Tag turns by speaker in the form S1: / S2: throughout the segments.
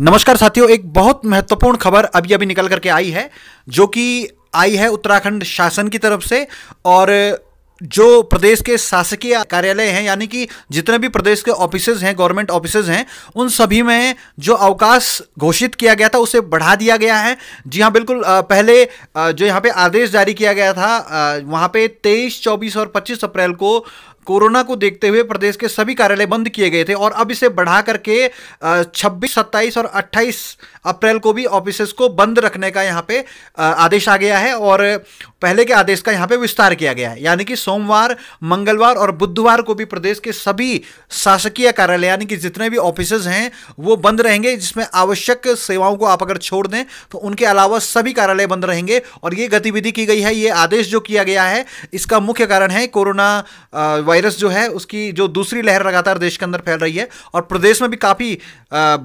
S1: नमस्कार साथियों एक बहुत महत्वपूर्ण खबर अभी अभी निकल करके आई है जो कि आई है उत्तराखंड शासन की तरफ से और जो प्रदेश के शासकीय कार्यालय हैं यानी कि जितने भी प्रदेश के ऑफिसेज हैं गवर्नमेंट ऑफिसेज हैं उन सभी में जो अवकाश घोषित किया गया था उसे बढ़ा दिया गया है जी हाँ बिल्कुल पहले जो यहाँ पे आदेश जारी किया गया था वहाँ पे 23, 24 और 25 अप्रैल को कोरोना को देखते हुए प्रदेश के सभी कार्यालय बंद किए गए थे और अब इसे बढ़ा करके छब्बीस सत्ताईस और अट्ठाईस अप्रैल को भी ऑफिस को बंद रखने का यहाँ पे आदेश आ गया है और पहले के आदेश का यहाँ पे विस्तार किया गया है यानी कि सोमवार मंगलवार और बुधवार को भी प्रदेश के सभी शासकीय कार्यालय यानी कि जितने भी ऑफिस हैं वो बंद रहेंगे जिसमें आवश्यक सेवाओं को आप अगर छोड़ दें तो उनके अलावा सभी कार्यालय बंद रहेंगे और ये गतिविधि की गई है ये आदेश जो किया गया है इसका मुख्य कारण है कोरोना वायरस वायरस जो है उसकी जो दूसरी लहर लगातार देश के अंदर फैल रही है और प्रदेश में भी काफ़ी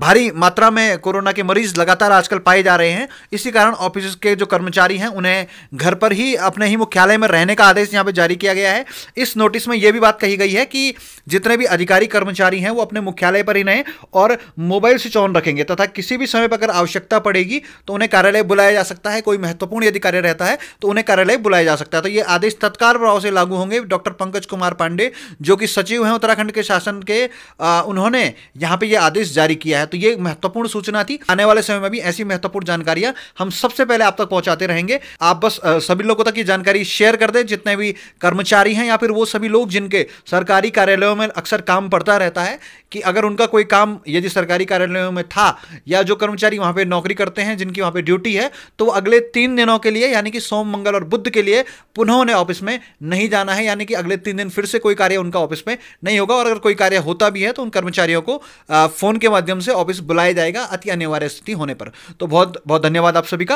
S1: भारी मात्रा में कोरोना के मरीज लगातार आजकल पाए जा रहे हैं इसी कारण ऑफिस के जो कर्मचारी हैं उन्हें घर पर ही अपने ही मुख्यालय में रहने का आदेश यहाँ पर जारी किया गया है इस नोटिस में यह भी बात कही गई है कि जितने भी अधिकारी कर्मचारी हैं वो अपने मुख्यालय पर ही रहें और मोबाइल स्विच ऑन रखेंगे तथा किसी भी समय पर अगर आवश्यकता पड़ेगी तो उन्हें कार्यालय बुलाया जा सकता है कोई महत्वपूर्ण यदि कार्य रहता है तो उन्हें कार्यालय बुलाया जा सकता है तो ये आदेश तत्काल प्रभाव से लागू होंगे डॉक्टर पंकज कुमार पांडे पांडे जो कि सचिव हैं उत्तराखंड के शासन के आ, उन्होंने यहाँ पे ये आदेश जारी किया है तो ये महत्वपूर्ण सूचना थी आने वाले समय में भी ऐसी महत्वपूर्ण जानकारियां हम सबसे पहले आप तक पहुंचाते रहेंगे आप बस आ, सभी लोगों तक ये जानकारी शेयर कर दें जितने भी कर्मचारी हैं या फिर वो सभी लोग जिनके सरकारी कार्यालयों में अक्सर काम पड़ता रहता है कि अगर उनका कोई काम यदि सरकारी कार्यालयों में था या जो कर्मचारी वहां पर नौकरी करते हैं जिनकी वहां पर ड्यूटी है तो अगले तीन दिनों के लिए यानी कि सोम मंगल और बुद्ध के लिए पुनः उन्हें ऑफिस में नहीं जाना है यानी कि अगले तीन दिन फिर से कोई कोई कार्य उनका ऑफिस में नहीं होगा और अगर कोई कार्य होता भी है तो उन कर्मचारियों को फ़ोन के माध्यम से ऑफिस बुलाया जाएगा अति अनिवार्य स्थिति होने पर तो बहुत बहुत धन्यवाद आप सभी का